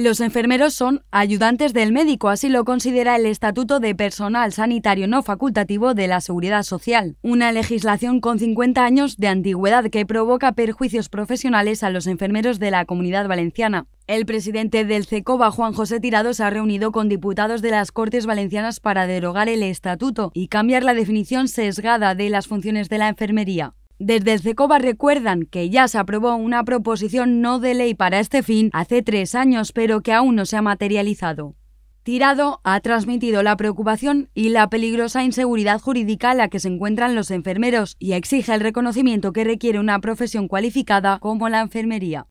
Los enfermeros son ayudantes del médico, así lo considera el Estatuto de Personal Sanitario No Facultativo de la Seguridad Social, una legislación con 50 años de antigüedad que provoca perjuicios profesionales a los enfermeros de la comunidad valenciana. El presidente del CECOBA, Juan José Tirado, se ha reunido con diputados de las Cortes Valencianas para derogar el estatuto y cambiar la definición sesgada de las funciones de la enfermería. Desde el recuerdan que ya se aprobó una proposición no de ley para este fin hace tres años, pero que aún no se ha materializado. Tirado ha transmitido la preocupación y la peligrosa inseguridad jurídica a la que se encuentran los enfermeros y exige el reconocimiento que requiere una profesión cualificada como la enfermería.